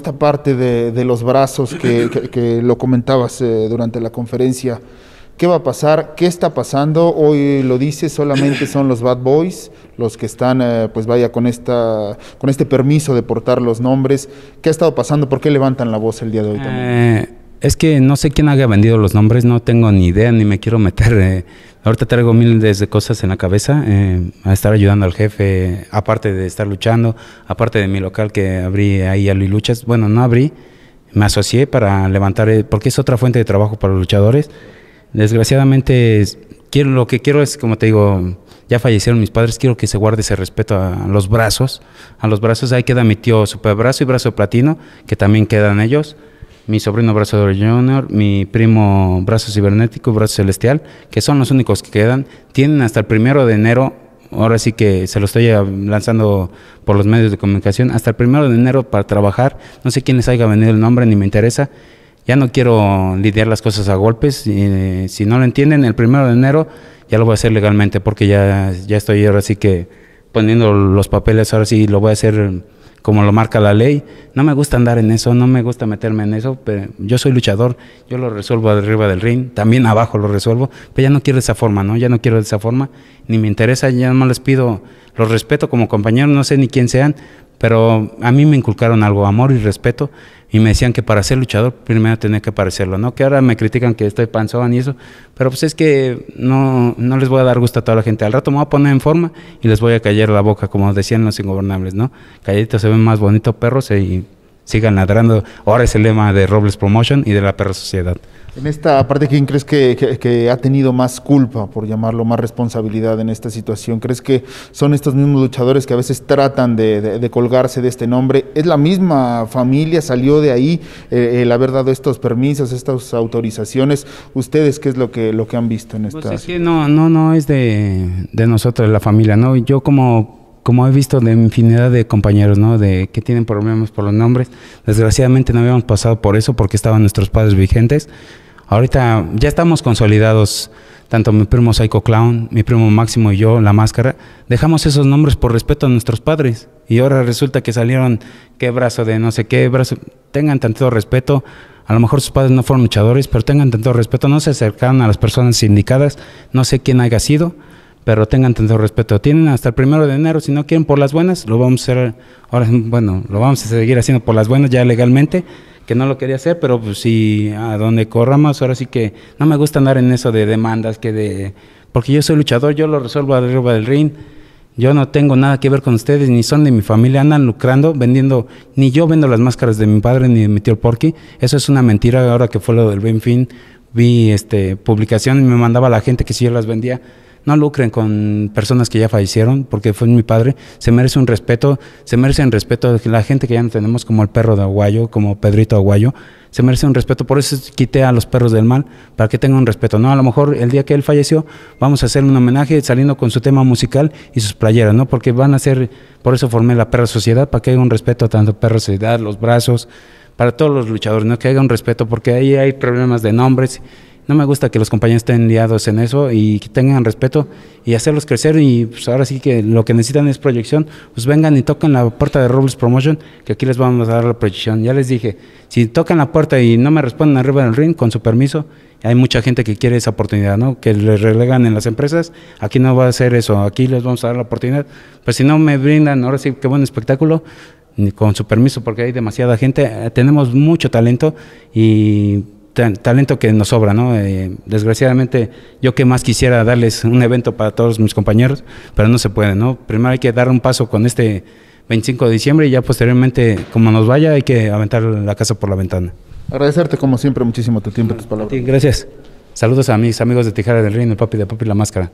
esta parte de, los brazos que, lo comentabas eh, durante la conferencia. ¿Qué va a pasar? ¿Qué está pasando? Hoy lo dice, solamente son los Bad Boys los que están, eh, pues vaya, con, esta, con este permiso de portar los nombres. ¿Qué ha estado pasando? ¿Por qué levantan la voz el día de hoy también? Eh, es que no sé quién haya vendido los nombres, no tengo ni idea, ni me quiero meter. Eh. Ahorita traigo miles de cosas en la cabeza, eh, a estar ayudando al jefe, aparte de estar luchando, aparte de mi local que abrí ahí a Luis Luchas. Bueno, no abrí, me asocié para levantar, eh, porque es otra fuente de trabajo para los luchadores. Desgraciadamente, quiero, lo que quiero es, como te digo, ya fallecieron mis padres, quiero que se guarde ese respeto a, los brazos. A los brazos, ahí queda mi tío Superbrazo y Brazo Platino, que también quedan ellos mi sobrino Brazo Junior, mi primo Brazo Cibernético, Brazo Celestial, que son los únicos que quedan, tienen hasta el primero de enero, ahora sí que se lo estoy lanzando por los medios de comunicación, hasta el primero de enero para trabajar, no sé quiénes haya venido el nombre, ni me interesa, ya no quiero lidiar las cosas a golpes, eh, si no lo entienden, el primero de enero ya lo voy a hacer legalmente, porque ya, ya estoy ahora sí que poniendo los papeles, ahora sí lo voy a hacer como lo marca la ley. No me gusta andar en eso, no me gusta meterme en eso, pero yo soy luchador, yo lo resuelvo arriba del ring, también abajo lo resuelvo, pero ya no quiero de esa forma, ¿no? Ya no quiero de esa forma, ni me interesa, ya no les pido los respeto como compañeros, no sé ni quién sean, pero a mí me inculcaron algo, amor y respeto, y me decían que para ser luchador primero tenía que parecerlo, ¿no? Que ahora me critican que estoy panzón y eso, pero pues es que no, no les voy a dar gusto a toda la gente, al rato me voy a poner en forma y les voy a callar la boca, como decían los ingobernables, ¿no? Calladitos se ven más bonito perros eh, y sigan ladrando. Ahora es el lema de Robles Promotion y de la Perra Sociedad. En esta parte, ¿quién crees que, ha tenido más culpa, por llamarlo, más responsabilidad en esta situación? ¿Crees que son estos mismos luchadores que a veces tratan de, colgarse de este nombre? ¿Es la misma familia? ¿Salió de ahí eh, el haber dado estos permisos, estas autorizaciones? ¿Ustedes qué es lo que, lo que han visto en pues esta pues es no, no, no es de, de nosotros, la familia, ¿no? Yo como como he visto de infinidad de compañeros, ¿no? De que tienen problemas por los nombres. Desgraciadamente no habíamos pasado por eso porque estaban nuestros padres vigentes. Ahorita ya estamos consolidados, tanto mi primo Psycho Clown, mi primo Máximo y yo, La Máscara. Dejamos esos nombres por respeto a nuestros padres. Y ahora resulta que salieron, qué brazo de no sé qué brazo. Tengan tanto respeto. A lo mejor sus padres no fueron luchadores, pero tengan tanto respeto. No se acercaron a las personas indicadas. No sé quién haya sido pero tengan tanto respeto. Tienen hasta el primero de enero, si no quieren por las buenas, lo vamos a hacer, ahora, bueno, lo vamos a seguir haciendo por las buenas ya legalmente, que no lo quería hacer, pero pues si a donde corramos, ahora sí que no me gusta andar en eso de demandas, que de, porque yo soy luchador, yo lo resuelvo arriba del ring, yo no tengo nada que ver con ustedes, ni son de mi familia, andan lucrando, vendiendo, ni yo vendo las máscaras de mi padre ni de mi tío Porky, eso es una mentira, ahora que fue lo del buen fin, vi este y me mandaba la gente que si yo las vendía, no lucren con personas que ya fallecieron, porque fue mi padre, se merece un respeto, se merece un respeto de la gente que ya no tenemos, como el perro de Aguayo, como Pedrito Aguayo, se merece un respeto, por eso quité a los perros del mal, para que tengan un respeto, ¿no? A lo mejor el día que él falleció, vamos a hacer un homenaje saliendo con su tema musical y sus playeras, ¿no? Porque van a ser, por eso formé la perra sociedad, para que haya un respeto a tanto perra sociedad, los brazos, para todos los luchadores, ¿no? Que haya un respeto, porque ahí hay problemas de nombres no me gusta que los compañeros estén liados en eso y que tengan respeto y hacerlos crecer y pues, ahora sí que lo que necesitan es proyección, pues vengan y toquen la puerta de Robles Promotion, que aquí les vamos a dar la proyección. Ya les dije, si tocan la puerta y no me responden arriba del ring, con su permiso, hay mucha gente que quiere esa oportunidad, ¿no? Que les relegan en las empresas, aquí no va a ser eso, aquí les vamos a dar la oportunidad. Pues si no me brindan, ahora sí, qué buen espectáculo, con su permiso, porque hay demasiada gente, eh, tenemos mucho talento y talento que nos sobra, ¿no? Eh, desgraciadamente, yo que más quisiera darles un evento para todos mis compañeros, pero no se puede, ¿no? Primero hay que dar un paso con este 25 de diciembre y ya posteriormente, como nos vaya, hay que aventar la casa por la ventana. Agradecerte, como siempre, muchísimo tu tiempo y tus palabras. gracias. Saludos a mis amigos de Tijara del Reino, el papi de Papi La Máscara.